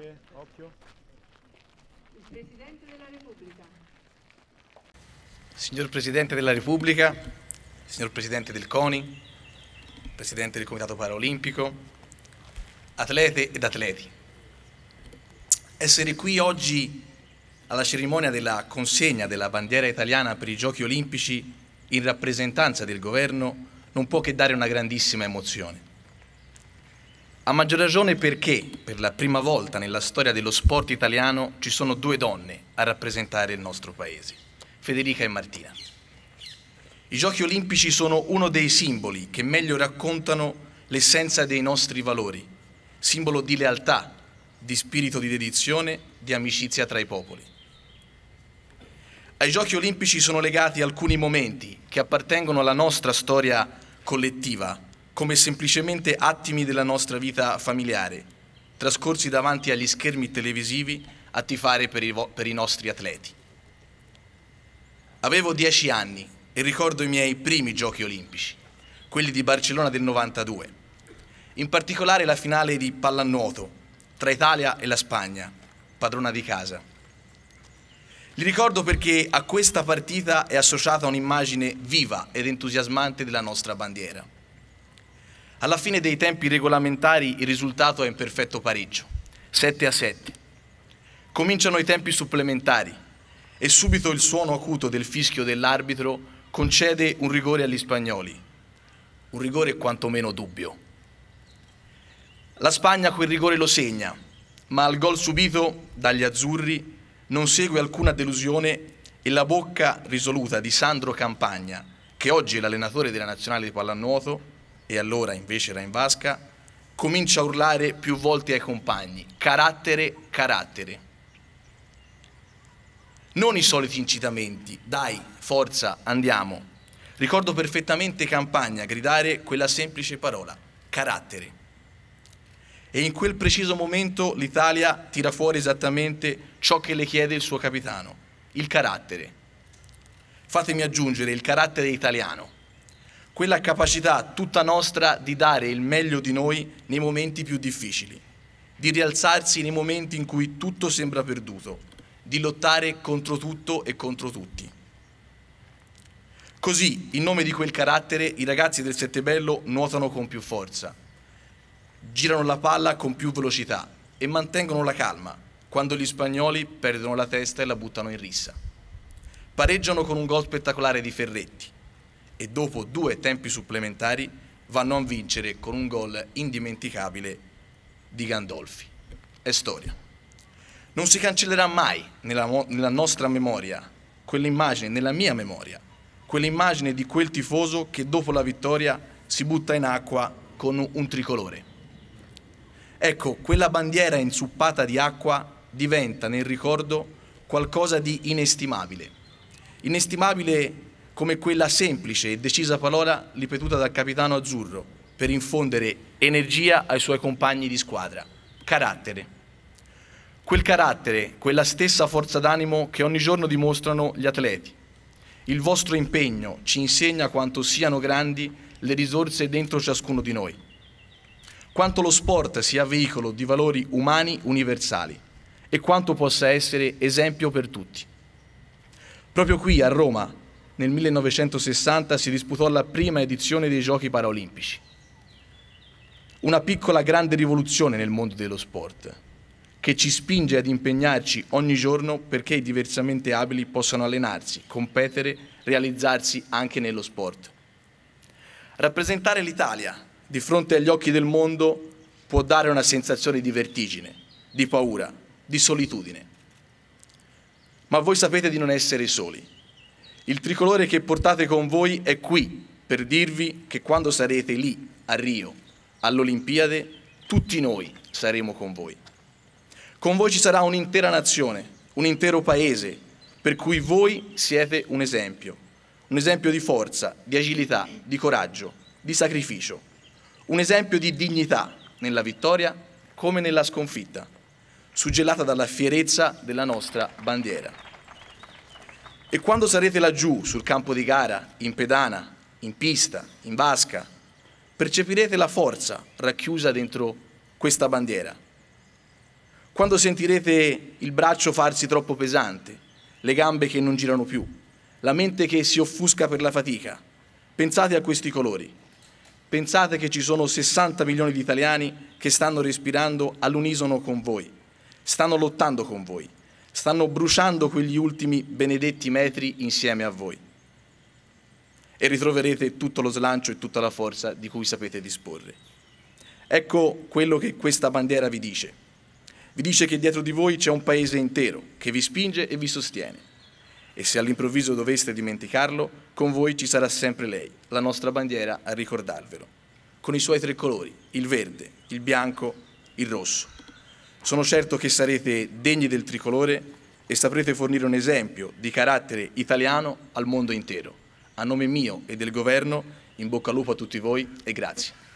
voce, occhio. Il Presidente della Repubblica. Signor Presidente della Repubblica, signor Presidente del CONI, Presidente del Comitato Paralimpico, atlete ed atleti. Essere qui oggi alla cerimonia della consegna della bandiera italiana per i Giochi Olimpici in rappresentanza del Governo non può che dare una grandissima emozione. A maggior ragione perché, per la prima volta nella storia dello sport italiano, ci sono due donne a rappresentare il nostro paese, Federica e Martina. I giochi olimpici sono uno dei simboli che meglio raccontano l'essenza dei nostri valori, simbolo di lealtà, di spirito di dedizione, di amicizia tra i popoli. Ai giochi olimpici sono legati alcuni momenti che appartengono alla nostra storia collettiva come semplicemente attimi della nostra vita familiare, trascorsi davanti agli schermi televisivi a tifare per i, vo- per i nostri atleti. Avevo dieci anni e ricordo i miei primi giochi olimpici, quelli di Barcellona del 92, in particolare la finale di pallanuoto tra Italia e la Spagna, padrona di casa. Li ricordo perché a questa partita è associata un'immagine viva ed entusiasmante della nostra bandiera alla fine dei tempi regolamentari il risultato è in perfetto pareggio, 7 a 7. Cominciano i tempi supplementari e subito il suono acuto del fischio dell'arbitro concede un rigore agli spagnoli, un rigore quantomeno dubbio. La Spagna quel rigore lo segna, ma al gol subito dagli azzurri non segue alcuna delusione e la bocca risoluta di Sandro Campagna, che oggi è l'allenatore della nazionale di pallanuoto, e allora invece era in vasca, comincia a urlare più volte ai compagni, carattere, carattere. Non i soliti incitamenti, dai, forza, andiamo. Ricordo perfettamente Campagna gridare quella semplice parola, carattere. E in quel preciso momento l'Italia tira fuori esattamente ciò che le chiede il suo capitano, il carattere. Fatemi aggiungere il carattere italiano quella capacità tutta nostra di dare il meglio di noi nei momenti più difficili, di rialzarsi nei momenti in cui tutto sembra perduto, di lottare contro tutto e contro tutti. Così, in nome di quel carattere, i ragazzi del Settebello nuotano con più forza, girano la palla con più velocità e mantengono la calma quando gli spagnoli perdono la testa e la buttano in rissa. Pareggiano con un gol spettacolare di Ferretti, e dopo due tempi supplementari vanno a vincere con un gol indimenticabile di Gandolfi. È storia. Non si cancellerà mai nella, nella nostra memoria quell'immagine, nella mia memoria, quell'immagine di quel tifoso che dopo la vittoria si butta in acqua con un tricolore. Ecco, quella bandiera inzuppata di acqua diventa nel ricordo qualcosa di inestimabile. Inestimabile come quella semplice e decisa parola ripetuta dal capitano azzurro per infondere energia ai suoi compagni di squadra. Carattere. Quel carattere, quella stessa forza d'animo che ogni giorno dimostrano gli atleti. Il vostro impegno ci insegna quanto siano grandi le risorse dentro ciascuno di noi quanto lo sport sia veicolo di valori umani universali e quanto possa essere esempio per tutti. Proprio qui a Roma nel 1960 si disputò la prima edizione dei Giochi Paralimpici. Una piccola grande rivoluzione nel mondo dello sport, che ci spinge ad impegnarci ogni giorno perché i diversamente abili possano allenarsi, competere, realizzarsi anche nello sport. Rappresentare l'Italia di fronte agli occhi del mondo può dare una sensazione di vertigine, di paura, di solitudine. Ma voi sapete di non essere soli il tricolore che portate con voi è qui per dirvi che quando sarete lì, a Rio, all'Olimpiade, tutti noi saremo con voi. Con voi ci sarà un'intera nazione, un intero paese, per cui voi siete un esempio, un esempio di forza, di agilità, di coraggio, di sacrificio, un esempio di dignità nella vittoria come nella sconfitta, suggellata dalla fierezza della nostra bandiera. E quando sarete laggiù, sul campo di gara, in pedana, in pista, in vasca, percepirete la forza racchiusa dentro questa bandiera. Quando sentirete il braccio farsi troppo pesante, le gambe che non girano più, la mente che si offusca per la fatica, pensate a questi colori. Pensate che ci sono 60 milioni di italiani che stanno respirando all'unisono con voi, stanno lottando con voi stanno bruciando quegli ultimi benedetti metri insieme a voi. E ritroverete tutto lo slancio e tutta la forza di cui sapete disporre. Ecco quello che questa bandiera vi dice. Vi dice che dietro di voi c'è un paese intero che vi spinge e vi sostiene. E se all'improvviso doveste dimenticarlo, con voi ci sarà sempre lei, la nostra bandiera, a ricordarvelo, con i suoi tre colori, il verde, il bianco, il rosso. Sono certo che sarete degni del tricolore e saprete fornire un esempio di carattere italiano al mondo intero. A nome mio e del governo, in bocca al lupo a tutti voi e grazie.